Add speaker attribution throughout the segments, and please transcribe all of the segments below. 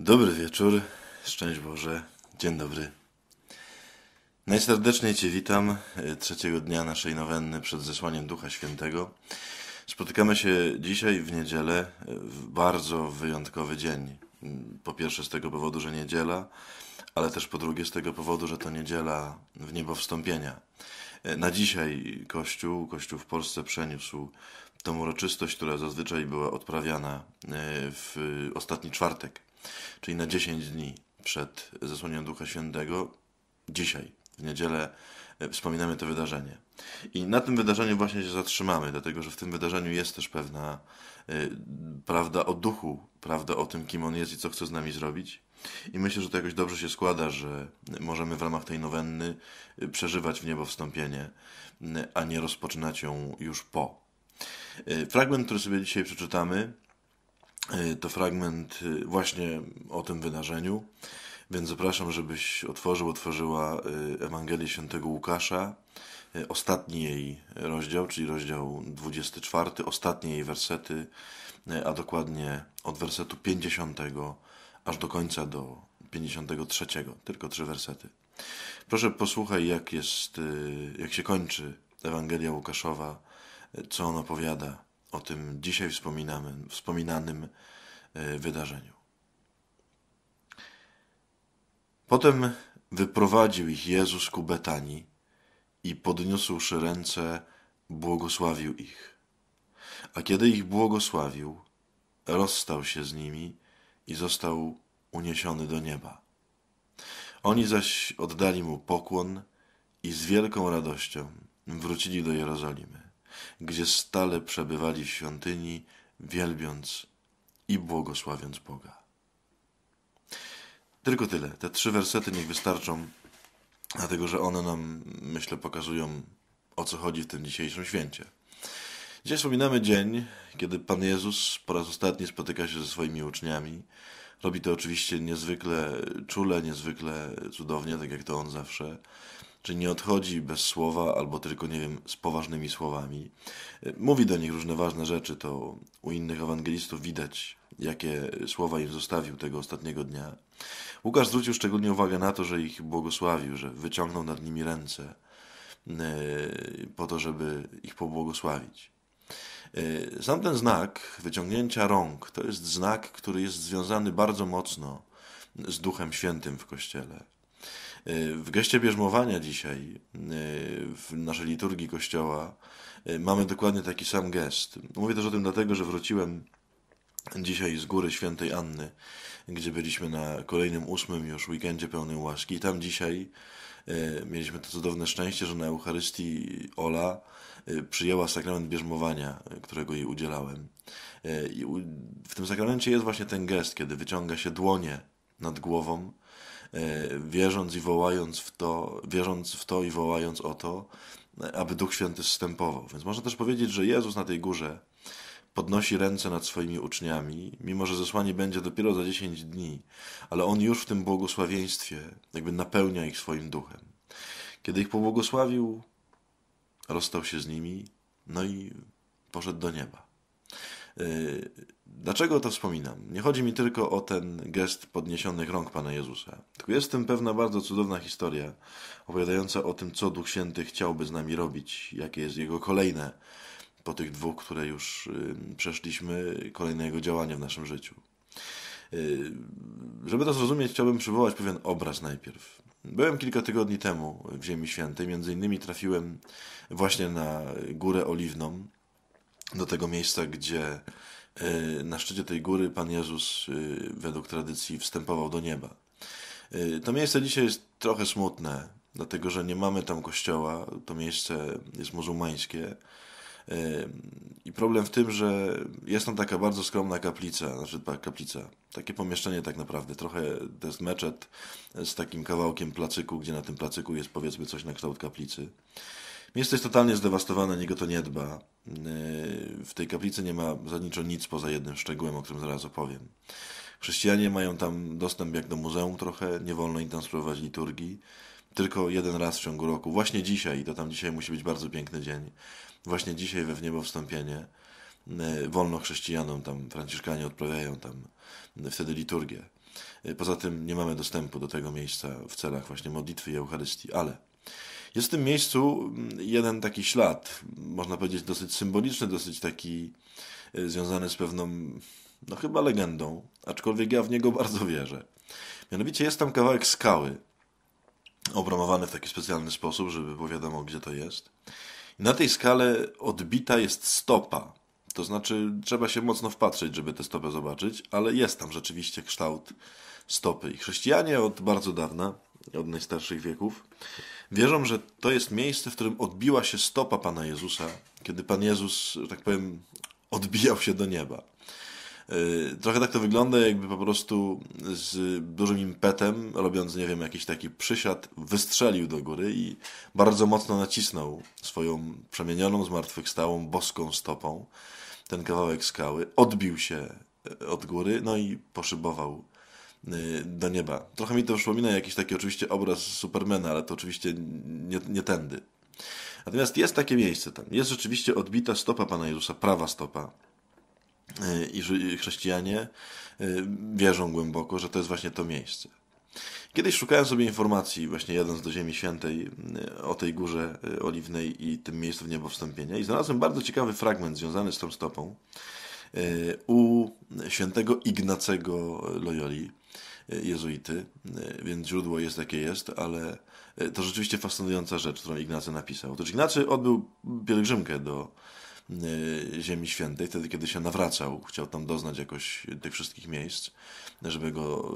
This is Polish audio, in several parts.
Speaker 1: Dobry wieczór, szczęść Boże, dzień dobry. Najserdeczniej Cię witam y, trzeciego dnia naszej nowenny przed zesłaniem Ducha Świętego. Spotykamy się dzisiaj w niedzielę y, w bardzo wyjątkowy dzień. Po pierwsze z tego powodu, że niedziela, ale też po drugie z tego powodu, że to niedziela w niebo wstąpienia. Y, na dzisiaj Kościół, Kościół w Polsce przeniósł tą uroczystość, która zazwyczaj była odprawiana w ostatni czwartek czyli na 10 dni przed zasłonią Ducha Świętego, dzisiaj, w niedzielę, e, wspominamy to wydarzenie. I na tym wydarzeniu właśnie się zatrzymamy, dlatego że w tym wydarzeniu jest też pewna e, prawda o duchu, prawda o tym, kim on jest i co chce z nami zrobić. I myślę, że to jakoś dobrze się składa, że możemy w ramach tej nowenny e, przeżywać w niebo wstąpienie, a nie rozpoczynać ją już po. Fragment, który sobie dzisiaj przeczytamy, E, to fragment e, właśnie o tym wydarzeniu. Więc zapraszam, żebyś otworzył, otworzyła e, Ewangelię Świętego Łukasza, ostatni jej rozdział, czyli rozdział 24, ostatnie jej wersety, a dokładnie od wersetu 50 aż do końca do 53, tylko trzy wersety. Proszę posłuchaj, jak jest, jak się kończy Ewangelia Łukaszowa, co on opowiada o tym dzisiaj wspominanym e, wydarzeniu. Potem wyprowadził ich Jezus ku Betanii i podniósłszy ręce, błogosławił ich. A kiedy ich błogosławił, rozstał się z nimi i został uniesiony do nieba. Oni zaś oddali mu pokłon i z wielką radością wrócili do Jerozolimy gdzie stale przebywali w świątyni, wielbiąc i błogosławiąc Boga. Tylko tyle. Te trzy wersety niech wystarczą, dlatego że one nam, myślę, pokazują, o co chodzi w tym dzisiejszym święcie. Dzisiaj wspominamy dzień, kiedy Pan Jezus po raz ostatni spotyka się ze swoimi uczniami. Robi to oczywiście niezwykle czule, niezwykle cudownie, tak jak to on zawsze czy nie odchodzi bez słowa, albo tylko, nie wiem, z poważnymi słowami. E, mówi do nich różne ważne rzeczy, to u innych ewangelistów widać, jakie słowa im zostawił tego ostatniego dnia. Łukasz zwrócił szczególnie uwagę na to, że ich błogosławił, że wyciągnął nad nimi ręce e, po to, żeby ich pobłogosławić. E, sam ten znak wyciągnięcia rąk to jest znak, który jest związany bardzo mocno z Duchem Świętym w Kościele. E, w geście bierzmowania dzisiaj, e, w naszej liturgii Kościoła, e, mamy dokładnie taki sam gest. Mówię też o tym dlatego, że wróciłem dzisiaj z góry świętej Anny, gdzie byliśmy na kolejnym ósmym już weekendzie pełnym łaski. I tam dzisiaj mieliśmy to cudowne szczęście, że na Eucharystii Ola przyjęła sakrament bierzmowania, którego jej udzielałem. I w tym sakramencie jest właśnie ten gest, kiedy wyciąga się dłonie nad głową, e, wierząc i wołając w to, wierząc w to i wołając o to, aby Duch Święty zstępował. Więc można też powiedzieć, że Jezus na tej górze podnosi ręce nad swoimi uczniami, mimo że zesłanie będzie dopiero za 10 dni, ale On już w tym błogosławieństwie jakby napełnia ich swoim duchem. Kiedy ich pobłogosławił, rozstał się z nimi, no i poszedł do nieba. Y, dlaczego to wspominam? Nie chodzi mi tylko o ten gest podniesionych rąk Pana Jezusa. Tylko jest w tym pewna bardzo cudowna historia opowiadająca o tym, co Duch Święty chciałby z nami robić, jakie jest jego kolejne, po tych dwóch, które już y, przeszliśmy, kolejne jego działanie w naszym życiu. Y, żeby to zrozumieć, chciałbym przywołać pewien obraz najpierw. Byłem kilka tygodni temu w Ziemi Świętej, między innymi trafiłem właśnie na Górę Oliwną, do tego miejsca, gdzie e, na szczycie tej góry Pan Jezus e, według tradycji wstępował do nieba. E, to miejsce dzisiaj jest trochę smutne, dlatego że nie mamy tam kościoła, to miejsce jest muzułmańskie. I problem w tym, że jest tam taka bardzo skromna kaplica, znaczy kaplica, takie pomieszczenie tak naprawdę, trochę to jest meczet z takim kawałkiem placyku, gdzie na tym placyku jest powiedzmy coś na kształt kaplicy. Miasto jest totalnie zdewastowane, niego to nie dba. Yy, w tej kaplicy nie ma zasadniczo nic poza jednym szczegółem, o którym zaraz opowiem. Chrześcijanie mają tam dostęp jak do muzeum trochę, nie wolno im tam spróbować liturgii. Tylko jeden raz w ciągu roku, właśnie dzisiaj, to tam dzisiaj musi być bardzo piękny dzień, właśnie dzisiaj we w wstąpienie, yy, wolno chrześcijanom tam, franciszkanie odprawiają tam yy, wtedy liturgię. Poza tym nie mamy dostępu do tego miejsca w celach właśnie modlitwy i Eucharystii, ale jest w tym miejscu mm, jeden taki ślad, można powiedzieć dosyć symboliczny, dosyć taki e, związany z pewną, no chyba legendą, aczkolwiek ja w niego bardzo wierzę. Mianowicie jest tam kawałek skały, obramowany w taki specjalny sposób, żeby powiadomo, gdzie to jest. I na tej skale odbita jest stopa. To znaczy, trzeba się mocno wpatrzeć, żeby tę stopę zobaczyć, ale jest tam rzeczywiście kształt stopy. I chrześcijanie od bardzo dawna od najstarszych wieków, wierzą, że to jest miejsce, w którym odbiła się stopa Pana Jezusa, kiedy Pan Jezus, że tak powiem, odbijał się do nieba. E, trochę tak to wygląda, jakby po prostu z dużym impetem, robiąc, nie wiem, jakiś taki przysiad, wystrzelił do góry i bardzo mocno nacisnął swoją przemienioną, zmartwychwstałą, boską stopą ten kawałek skały, odbił się e, od góry, no i poszybował Y, do nieba. Trochę mi to przypomina jakiś taki oczywiście obraz Supermana, ale to oczywiście nie, nie tędy. Natomiast jest takie miejsce tam. Jest rzeczywiście odbita stopa Pana Jezusa, prawa stopa. Y, I chrześcijanie y, wierzą głęboko, że to jest właśnie to miejsce. Kiedyś szukałem sobie informacji, właśnie jadąc do Ziemi Świętej, o tej górze oliwnej i tym miejscu w niebo i znalazłem bardzo ciekawy fragment związany z tą stopą u świętego Ignacego Loyoli, jezuity, e, więc źródło jest takie jest, ale e, to rzeczywiście fascynująca rzecz, którą Ignacy napisał. Otóż Ignacy odbył pielgrzymkę do e, Ziemi Świętej, wtedy kiedy się nawracał, chciał tam doznać jakoś tych wszystkich miejsc, żeby go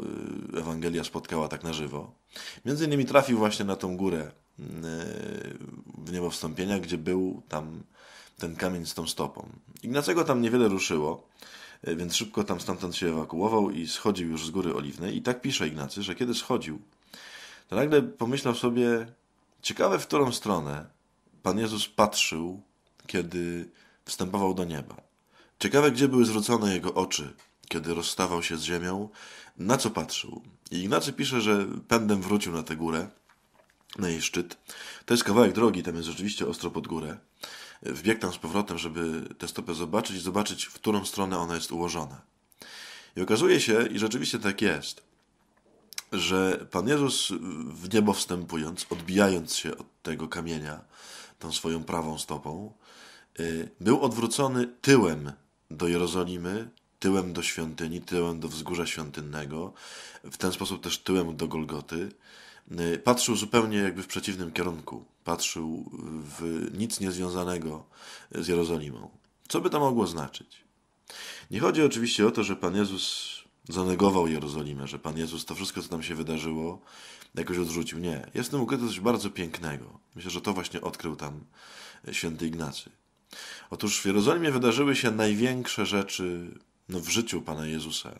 Speaker 1: Ewangelia spotkała tak na żywo. Między innymi trafił właśnie na tą górę w niebo wstąpienia, gdzie był tam ten kamień z tą stopą. Ignacego tam niewiele ruszyło, E, więc szybko tam stamtąd się ewakuował i schodził już z góry oliwnej. I tak pisze Ignacy, że kiedy schodził, to nagle pomyślał sobie, ciekawe w którą stronę Pan Jezus patrzył, kiedy wstępował do nieba. Ciekawe, gdzie były zwrócone jego oczy, kiedy rozstawał się z ziemią, na co patrzył. I Ignacy pisze, że pędem wrócił na tę górę, na jej szczyt. To jest kawałek drogi, tam jest rzeczywiście ostro pod górę. Wbieg tam z powrotem, żeby tę stopę zobaczyć i zobaczyć, w którą stronę ona jest ułożona. I okazuje się, i rzeczywiście tak jest, że Pan Jezus w niebo wstępując, odbijając się od tego kamienia tą swoją prawą stopą, y, był odwrócony tyłem do Jerozolimy tyłem do świątyni, tyłem do wzgórza świątynnego, w ten sposób też tyłem do Golgoty. Y, patrzył zupełnie jakby w przeciwnym kierunku. Patrzył w nic niezwiązanego z Jerozolimą. Co by to mogło znaczyć? Nie chodzi oczywiście o to, że Pan Jezus zanegował Jerozolimę, że Pan Jezus to wszystko, co tam się wydarzyło, jakoś odrzucił. Nie, jest w tym ukryte coś bardzo pięknego. Myślę, że to właśnie odkrył tam święty Ignacy. Otóż w Jerozolimie wydarzyły się największe rzeczy no, w życiu Pana Jezusa.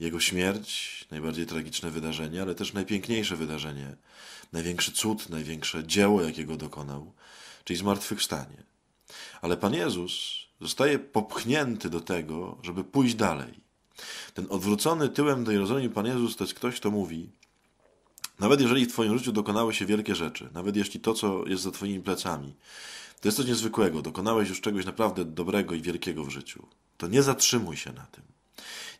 Speaker 1: Jego śmierć, najbardziej tragiczne wydarzenie, ale też najpiękniejsze wydarzenie, największy cud, największe dzieło, jakiego dokonał, czyli zmartwychwstanie. Ale Pan Jezus zostaje popchnięty do tego, żeby pójść dalej. Ten odwrócony tyłem do Jerozolimy Pan Jezus to jest ktoś, kto mówi, nawet jeżeli w Twoim życiu dokonały się wielkie rzeczy, nawet jeśli to, co jest za Twoimi plecami, to jest coś niezwykłego, dokonałeś już czegoś naprawdę dobrego i wielkiego w życiu, to nie zatrzymuj się na tym.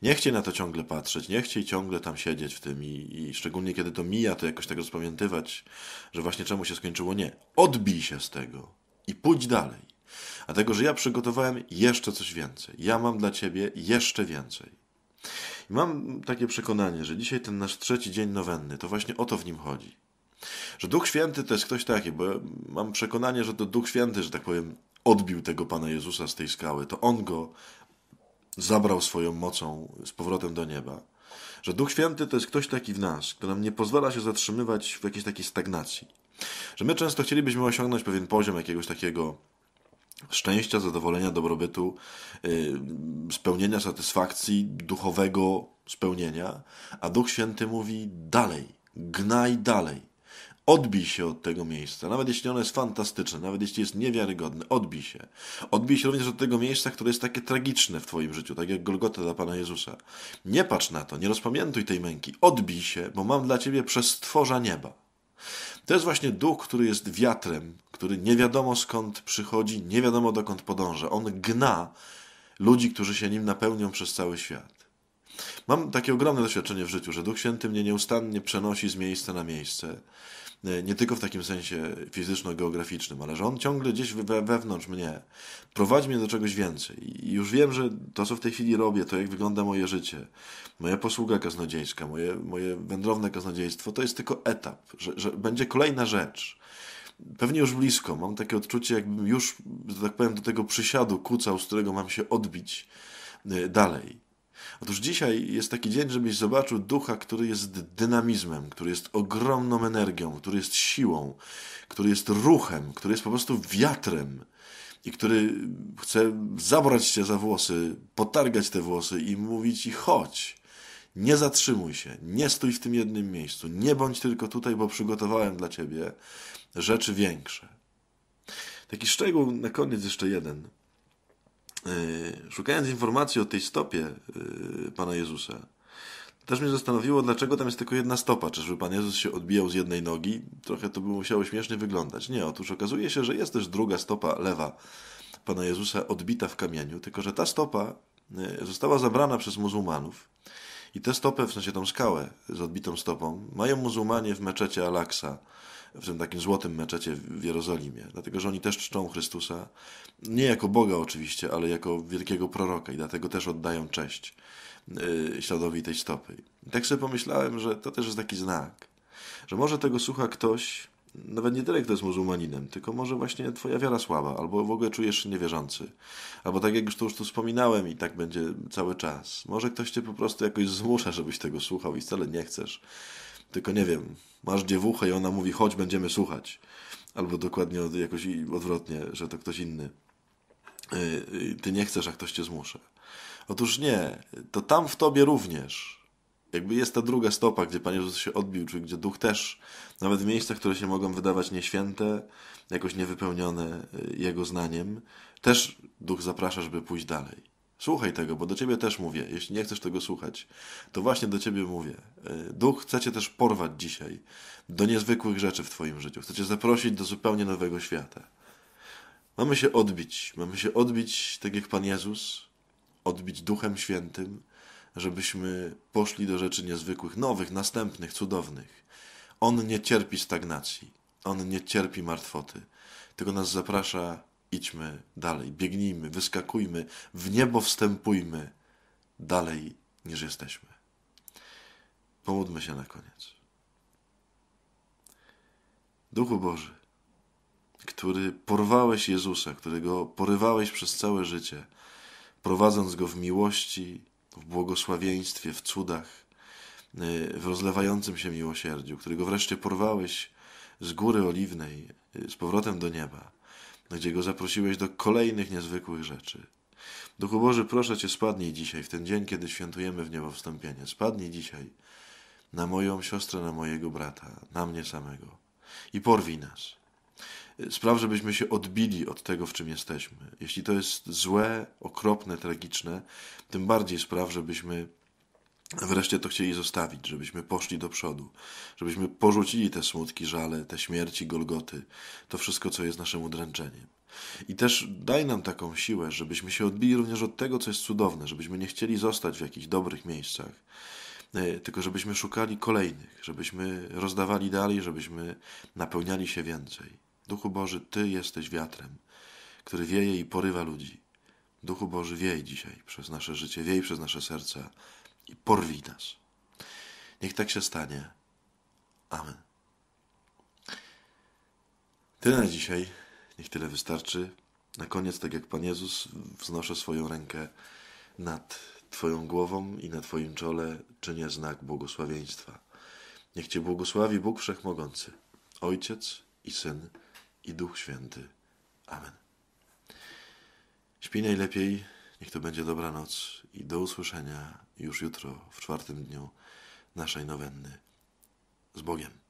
Speaker 1: Nie chciej na to ciągle patrzeć, nie chciej ciągle tam siedzieć w tym i, i szczególnie kiedy to mija, to jakoś tak rozpamiętywać, że właśnie czemu się skończyło. Nie. Odbij się z tego i pójdź dalej. Dlatego, że ja przygotowałem jeszcze coś więcej. Ja mam dla ciebie jeszcze więcej. I mam takie przekonanie, że dzisiaj ten nasz trzeci dzień nowenny, to właśnie o to w nim chodzi. Że Duch Święty to jest ktoś taki, bo mam przekonanie, że to Duch Święty, że tak powiem, odbił tego Pana Jezusa z tej skały. To On go zabrał swoją mocą z powrotem do nieba. Że Duch Święty to jest ktoś taki w nas, kto nam nie pozwala się zatrzymywać w jakiejś takiej stagnacji. Że my często chcielibyśmy osiągnąć pewien poziom jakiegoś takiego szczęścia, zadowolenia, dobrobytu, yy, spełnienia satysfakcji, duchowego spełnienia, a Duch Święty mówi dalej, gnaj dalej. Odbij się od tego miejsca, nawet jeśli ono jest fantastyczne, nawet jeśli jest niewiarygodne, odbij się. Odbij się również od tego miejsca, które jest takie tragiczne w Twoim życiu, tak jak Golgota dla Pana Jezusa. Nie patrz na to, nie rozpamiętuj tej męki, odbij się, bo mam dla Ciebie przestworza nieba. To jest właśnie duch, który jest wiatrem, który nie wiadomo skąd przychodzi, nie wiadomo dokąd podąża. On gna ludzi, którzy się nim napełnią przez cały świat. Mam takie ogromne doświadczenie w życiu, że Duch Święty mnie nieustannie przenosi z miejsca na miejsce E, nie tylko w takim sensie fizyczno-geograficznym, ale że on ciągle gdzieś we, wewnątrz mnie prowadzi mnie do czegoś więcej. I już wiem, że to, co w tej chwili robię, to jak wygląda moje życie, moja posługa kaznodziejska, moje, moje wędrowne kaznodziejstwo, to jest tylko etap, że, że będzie kolejna rzecz pewnie już blisko. Mam takie odczucie, jakbym już, że tak powiem, do tego przysiadu kucał, z którego mam się odbić e, dalej. Otóż dzisiaj jest taki dzień, żebyś zobaczył ducha, który jest dynamizmem, który jest ogromną energią, który jest siłą, który jest ruchem, który jest po prostu wiatrem i który chce zabrać cię za włosy, potargać te włosy i mówić ci: chodź. Nie zatrzymuj się, nie stój w tym jednym miejscu, nie bądź tylko tutaj, bo przygotowałem dla ciebie rzeczy większe. Taki szczegół na koniec jeszcze jeden. Y, szukając informacji o tej stopie y, Pana Jezusa, też mnie zastanowiło, dlaczego tam jest tylko jedna stopa. Czyżby Pan Jezus się odbijał z jednej nogi? Trochę to by musiało śmiesznie wyglądać. Nie, otóż okazuje się, że jest też druga stopa lewa Pana Jezusa odbita w kamieniu, tylko że ta stopa y, została zabrana przez muzułmanów. I tę stopę, w sensie tą skałę z odbitą stopą, mają muzułmanie w meczecie Al-Aqsa w tym takim złotym meczecie w Jerozolimie. Dlatego, że oni też czczą Chrystusa, nie jako Boga oczywiście, ale jako wielkiego proroka i dlatego też oddają cześć y, śladowi tej stopy. I tak sobie pomyślałem, że to też jest taki znak, że może tego słucha ktoś, nawet nie tyle, kto jest muzułmaninem, tylko może właśnie twoja wiara słaba, albo w ogóle czujesz się niewierzący. Albo tak jak już to już tu wspominałem i tak będzie cały czas. Może ktoś cię po prostu jakoś zmusza, żebyś tego słuchał i wcale nie chcesz. Tylko nie wiem, masz dziewuchę i ona mówi, chodź, będziemy słuchać. Albo dokładnie jakoś odwrotnie, że to ktoś inny. Y, y, ty nie chcesz, a ktoś cię zmusza. Otóż nie, to tam w tobie również. Jakby jest ta druga stopa, gdzie Pan Jezus się odbił, czy gdzie duch też, nawet w miejscach, które się mogą wydawać nieświęte, jakoś niewypełnione y, Jego znaniem, też duch zaprasza, żeby pójść dalej. Słuchaj tego, bo do ciebie też mówię. Jeśli nie chcesz tego słuchać, to właśnie do ciebie mówię. E, Duch chce cię też porwać dzisiaj do niezwykłych rzeczy w twoim życiu. Chce cię zaprosić do zupełnie nowego świata. Mamy się odbić. Mamy się odbić tak jak Pan Jezus, odbić Duchem Świętym, żebyśmy poszli do rzeczy niezwykłych, nowych, następnych, cudownych. On nie cierpi stagnacji. On nie cierpi martwoty. Tylko nas zaprasza idźmy dalej, biegnijmy, wyskakujmy, w niebo wstępujmy dalej niż jesteśmy. Pomódmy się na koniec. Duchu Boży, który porwałeś Jezusa, którego porywałeś przez całe życie, prowadząc go w miłości, w błogosławieństwie, w cudach, y, w rozlewającym się miłosierdziu, którego wreszcie porwałeś z góry oliwnej y, z powrotem do nieba gdzie go zaprosiłeś do kolejnych niezwykłych rzeczy. Duchu Boży, proszę Cię, spadnij dzisiaj, w ten dzień, kiedy świętujemy w niebo wstąpienie. Spadnij dzisiaj na moją siostrę, na mojego brata, na mnie samego i porwij nas. Spraw, żebyśmy się odbili od tego, w czym jesteśmy. Jeśli to jest złe, okropne, tragiczne, tym bardziej spraw, żebyśmy Wreszcie to chcieli zostawić, żebyśmy poszli do przodu, żebyśmy porzucili te smutki, żale, te śmierci, golgoty, to wszystko, co jest naszym udręczeniem. I też daj nam taką siłę, żebyśmy się odbili również od tego, co jest cudowne, żebyśmy nie chcieli zostać w jakichś dobrych miejscach, e, tylko żebyśmy szukali kolejnych, żebyśmy rozdawali dalej, żebyśmy napełniali się więcej. Duchu Boży, Ty jesteś wiatrem, który wieje i porywa ludzi. Duchu Boży, wiej dzisiaj przez nasze życie, wiej przez nasze serca i porwij nas. Niech tak się stanie. Amen. Tyle na dzisiaj. Niech tyle wystarczy. Na koniec, tak jak Pan Jezus, wznoszę swoją rękę nad Twoją głową i na Twoim czole czynię znak błogosławieństwa. Niech Cię błogosławi Bóg Wszechmogący, Ojciec i Syn i Duch Święty. Amen. Śpi najlepiej, niech to będzie dobra noc i do usłyszenia już jutro, w czwartym dniu naszej nowenny. Z Bogiem.